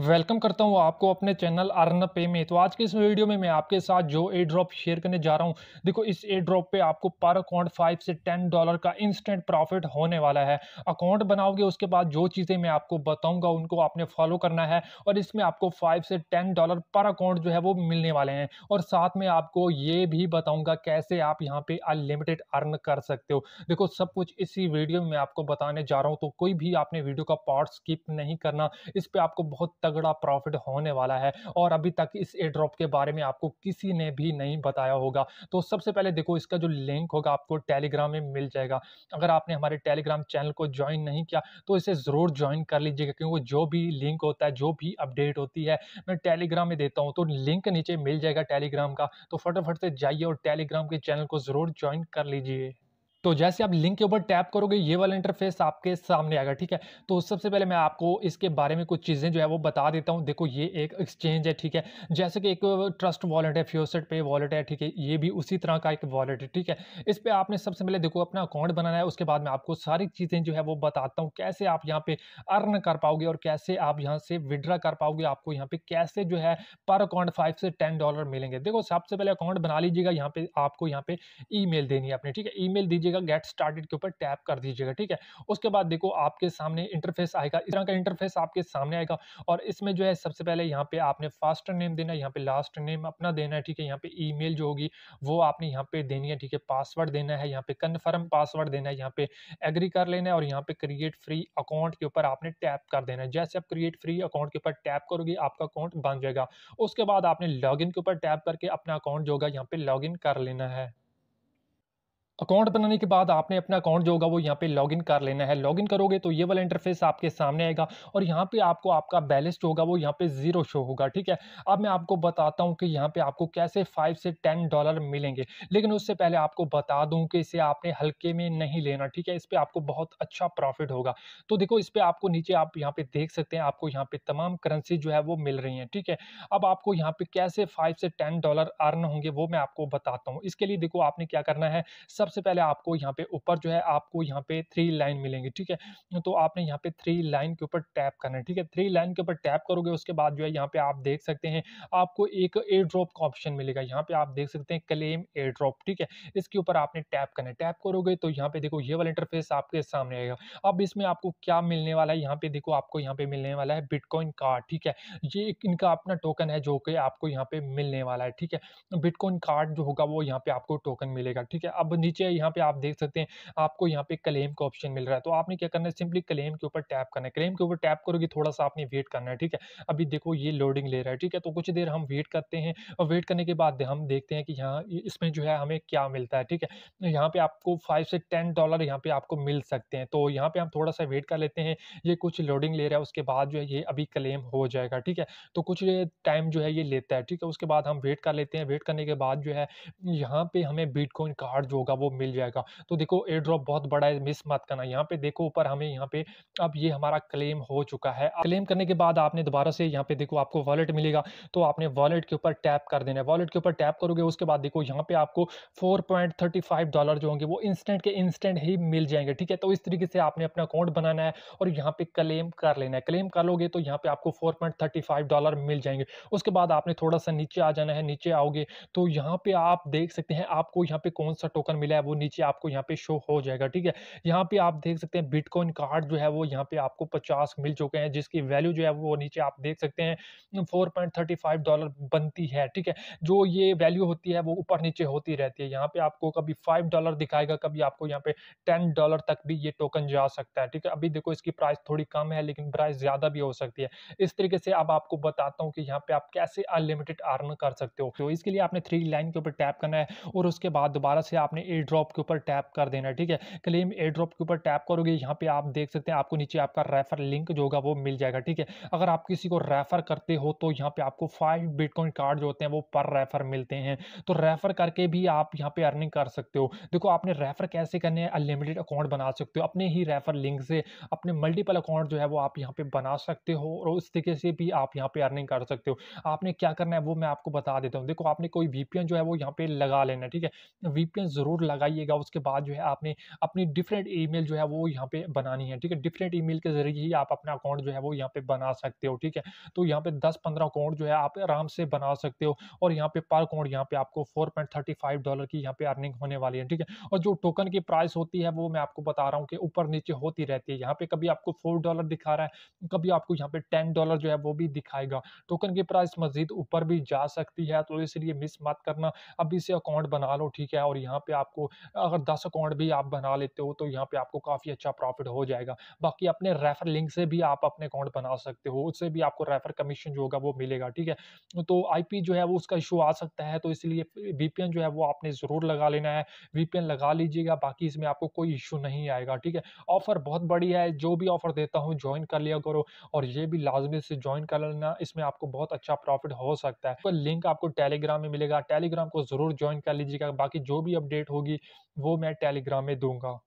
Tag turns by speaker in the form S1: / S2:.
S1: welcome करता हूँ आपको अपने चैनल अर्न पे में तो आज के इस वीडियो में मैं आपके साथ जो ए ड्रॉप शेयर करने जा रहा हूँ देखो इस ए ड्रॉप पे आपको पर अकाउंट फाइव से टेन डॉलर का इंस्टेंट प्रॉफिट होने वाला है अकाउंट बनाओगे उसके बाद जो चीज़ें मैं आपको बताऊँगा उनको आपने फॉलो करना है और इसमें आपको फाइव से टेन डॉलर पर अकाउंट जो है वो मिलने वाले हैं और साथ में आपको ये भी बताऊँगा कैसे आप यहाँ पर अनलिमिटेड अर्न कर सकते हो देखो सब कुछ इसी वीडियो में आपको बताने जा रहा हूँ तो कोई भी आपने वीडियो का पार्ट स्किप नहीं करना इस पर आपको बहुत तगड़ा प्रॉफिट होने वाला है और अभी तक इस एयर ड्रॉप के बारे में आपको किसी ने भी नहीं बताया होगा तो सबसे पहले देखो इसका जो लिंक होगा आपको टेलीग्राम में मिल जाएगा अगर आपने हमारे टेलीग्राम चैनल को ज्वाइन नहीं किया तो इसे ज़रूर ज्वाइन कर लीजिएगा क्योंकि जो भी लिंक होता है जो भी अपडेट होती है मैं टेलीग्राम में देता हूँ तो लिंक नीचे मिल जाएगा टेलीग्राम का तो फटाफट से जाइए और टेलीग्राम के चैनल को ज़रूर ज्वाइन कर लीजिए तो जैसे आप लिंक के ऊपर टैप करोगे ये वाला इंटरफेस आपके सामने आएगा ठीक है तो सबसे पहले मैं आपको इसके बारे में कुछ चीज़ें जो है वो बता देता हूँ देखो ये एक एक्सचेंज है ठीक है जैसे कि एक ट्रस्ट वॉलेट है फ्योसेट पे वॉलेट है ठीक है ये भी उसी तरह का एक वॉलेट है ठीक है इस पर आपने सबसे पहले देखो अपना अकाउंट बनाना है उसके बाद में आपको सारी चीज़ें जो है वो बताता हूँ कैसे आप यहाँ पे अर्न कर पाओगे और कैसे आप यहाँ से विड्रा कर पाओगे आपको यहाँ पे कैसे जो है पर अकाउंट फाइव से टेन डॉलर मिलेंगे देखो सबसे पहले अकाउंट बना लीजिएगा यहाँ पे आपको यहाँ पे ई देनी है अपने ठीक है ई दीजिएगा दीजिएगा गेट स्टार्टेड के ऊपर टैप कर दीजिएगा ठीक है उसके बाद देखो आपके सामने इंटरफेस आएगा इस तरह का इंटरफेस आपके सामने आएगा और इसमें जो है सबसे पहले यहाँ पे आपने फास्ट नेम देना है यहाँ पे लास्ट नेम अपना देना है ठीक है यहाँ पे ई जो होगी वो आपने यहाँ पे देनी है ठीक है पासवर्ड देना है यहाँ पे कन्फर्म पासवर्ड देना है यहाँ पे एग्री कर लेना है और यहाँ पे क्रिएट फ्री अकाउंट के ऊपर आपने टैप कर देना है जैसे आप क्रिएट फ्री अकाउंट के ऊपर टैप करोगे आपका अकाउंट बन जाएगा उसके बाद आपने लॉग के ऊपर टैप करके अपना अकाउंट जो होगा यहाँ पे लॉग कर लेना है अकाउंट बनाने के बाद आपने अपना अकाउंट जो होगा वो यहाँ पे लॉगिन कर लेना है लॉगिन करोगे तो ये वाला इंटरफेस आपके सामने आएगा और यहाँ पे आपको आपका बैलेंस जो होगा वो यहाँ पे जीरो शो होगा ठीक है अब मैं आपको बताता हूँ कि यहाँ पे आपको कैसे फाइव से टेन डॉलर मिलेंगे लेकिन उससे पहले आपको बता दूँ कि इसे आपने हल्के में नहीं लेना ठीक है इस पर आपको बहुत अच्छा प्रॉफिट होगा तो देखो इस पर आपको नीचे आप यहाँ पे देख सकते हैं आपको यहाँ पे तमाम करेंसी जो है वो मिल रही है ठीक है अब आपको यहाँ पे कैसे फाइव से टेन डॉलर अर्न होंगे वो मैं आपको बताता हूँ इसके लिए देखो आपने क्या करना है सबसे पहले आपको यहाँ पे ऊपर जो है आपको यहाँ पे थ्री लाइन मिलेंगे ठीक है तो आपने यहाँ पे थ्री लाइन के ऊपर टैप करना है ठीक है थ्री लाइन के ऊपर टैप करोगे उसके बाद जो है यहाँ पे आप देख सकते हैं आपको एक एयर ड्रॉप का ऑप्शन मिलेगा यहाँ पे आप देख सकते हैं क्लेम एयर ड्रॉप ठीक है इसके ऊपर आपने टैप करना है टैप करोगे तो यहाँ पे देखो ये वाला इंटरफेस आपके सामने आएगा अब इसमें आपको क्या मिलने वाला है यहाँ पे देखो आपको यहाँ पे मिलने वाला है बिटकॉइन कार्ड ठीक है ये इनका अपना टोकन है जो कि आपको यहाँ पे मिलने वाला है ठीक है बिटकॉइन कार्ड जो होगा वो यहाँ पे आपको टोकन मिलेगा ठीक है अब नीचे यहाँ पे आप देख सकते हैं आपको यहाँ पे क्लेम का ऑप्शन मिल रहा है तो आपने क्या करना है सिंपली क्लेम के ऊपर टैप करना है क्लेम के ऊपर टैप करोगे थोड़ा सा आपने वेट करना है ठीक है अभी देखो ये लोडिंग ले रहा है ठीक है तो कुछ देर हम वेट करते हैं और वेट करने के बाद हम देखते हैं कि यहाँ इसमें जो है हमें क्या मिलता है ठीक है तो यहाँ पे आपको फाइव से टेन डॉलर यहाँ पे आपको मिल सकते हैं तो यहाँ पे हम थोड़ा सा वेट कर लेते हैं ये कुछ लोडिंग ले रहा है उसके बाद जो है ये अभी क्लेम हो जाएगा ठीक है तो कुछ टाइम जो है ये लेता है ठीक है उसके बाद हम वेट कर लेते हैं वेट करने के बाद जो है यहाँ पे हमें बीटकॉइन कार्ड जो होगा वो मिल जाएगा तो देखो एयर ड्रॉप बहुत बड़ा है मिस मत करना यहाँ पे देखो ऊपर हमें यहाँ पे अब ये हमारा क्लेम हो चुका है क्लेम करने के बाद आपने दोबारा से यहाँ पे देखो आपको वॉलेट मिलेगा तो आपने वॉलेट के ऊपर टैप कर देना है वॉलेट के ऊपर टैप करोगे उसके बाद देखो यहाँ पे आपको 4.35 डॉलर जो होंगे वो इंस्टेंट के इंस्टेंट ही मिल जाएंगे ठीक है तो इस तरीके से आपने अपना अकाउंट बनाना है और यहाँ पे क्लेम कर लेना है क्लेम कर लोगे तो यहाँ पे आपको 4.35 डॉलर मिल जाएंगे उसके बाद आपने थोड़ा सा नीचे आ जाना है नीचे आओगे तो यहाँ पे आप देख सकते हैं आपको यहाँ पे कौन सा टोकन मिले मिला है वो नीचे आपको यहाँ पे शो हो जाएगा ठीक है यहाँ पे आप देख सकते हैं बिटकॉइन कार्ड जो है वो यहाँ पे आपको पचास मिल चुके हैं जिसकी वैल्यू जो है वो नीचे आप देख सकते हैं फोर डॉलर बनती है ठीक है जो ये वैल्यू होती है वो ऊपर नीचे होती रहती है यहाँ पे आपको कभी फाइव डॉलर दिखाएगा कभी आपको यहाँ पे टेन डॉलर तक भी ये टोकन जा सकता है ठीक है अभी देखो इसकी प्राइस थोड़ी कम है लेकिन प्राइस ज़्यादा भी हो सकती है इस तरीके से अब आपको बताता हूँ कि यहाँ पे आप कैसे अनलिमिटेड अर्न कर सकते हो तो इसके लिए आपने थ्री लाइन के ऊपर टैप करना है और उसके बाद दोबारा से आपने ए ड्रॉप के ऊपर टैप कर देना है ठीक है क्लेम ए ड्रॉप के ऊपर टैप करोगे यहाँ पे आप देख सकते हैं आपको नीचे आपका रेफर लिंक जो होगा वो मिल जाएगा ठीक है अगर आप किसी को रेफर करते हो तो यहाँ पे आपको फाइव बिटकॉइन कार्ड जो होते हैं वो पर रेफर मिलते हैं तो रेफर करके भी आप यहाँ पे अर्निंग कर सकते हो देखो आपने रेफर कैसे करने हैं अनलिमिटेड अकाउंट बना सकते हो अपने ही रेफर लिंक से अपने मल्टीपल अकाउंट जो है वो आप यहाँ पे बना सकते हो और उस तरीके से भी आप यहाँ पे अर्निंग कर सकते हो आपने क्या करना है वो मैं आपको बता देता हूँ देखो आपने कोई वीपीएन जो है वो यहाँ पे लगा लेना ठीक है वीपीएन ज़रूर लगाइएगा उसके बाद जो है आपने अपनी डिफरेंट ईमेल जो है वो यहाँ पे बनानी है ठीक है डिफरेंट ईमेल के जरिए ही आप अपना अकाउंट जो है वो यहाँ पे बना सकते हो ठीक है तो यहाँ पे दस पंद्रह अकाउंट जो है आप आराम से बना सकते हो और यहाँ पे पर अकाउंट यहाँ पे आपको फोर डॉलर की यहाँ पे अर्निंग होने वाली है ठीक है और जो टोकन की प्राइस होती है वो मैं आपको बता रहा हूँ कि ऊपर नीचे होती रहती है यहाँ पे कभी आपको फोर डॉलर दिखा रहा है कभी आपको यहाँ पे टेन डॉलर जो है वो भी दिखाएगा टोकन की प्राइस मजीद ऊपर भी जा सकती है तो इसलिए मिस मत करना अभी से अकाउंट बना लो ठीक है और यहाँ पे आपको आपको अगर दस अकाउंट भी आप बना लेते हो तो यहाँ पे आपको काफ़ी अच्छा प्रॉफिट हो जाएगा बाकी अपने रेफर लिंक से भी आप अपने अकाउंट बना सकते हो उससे भी आपको रेफर कमीशन जो होगा वो मिलेगा ठीक है तो आई जो है वो उसका इशू आ सकता है तो इसलिए वी जो है वो आपने ज़रूर लगा लेना है वी लगा लीजिएगा बाकी इसमें आपको कोई इशू नहीं आएगा ठीक है ऑफ़र बहुत बड़ी है जो भी ऑफ़र देता हूँ ज्वाइन कर लिया करो और ये भी लाजमी से ज्वाइन कर लेना इसमें आपको बहुत अच्छा प्रॉफिट हो सकता है तो लिंक आपको टेलीग्राम में मिलेगा टेलीग्राम को ज़रूर ज्वाइन कर लीजिएगा बाकी जो भी अपडेट होगी होगी वो मैं टेलीग्राम में दूंगा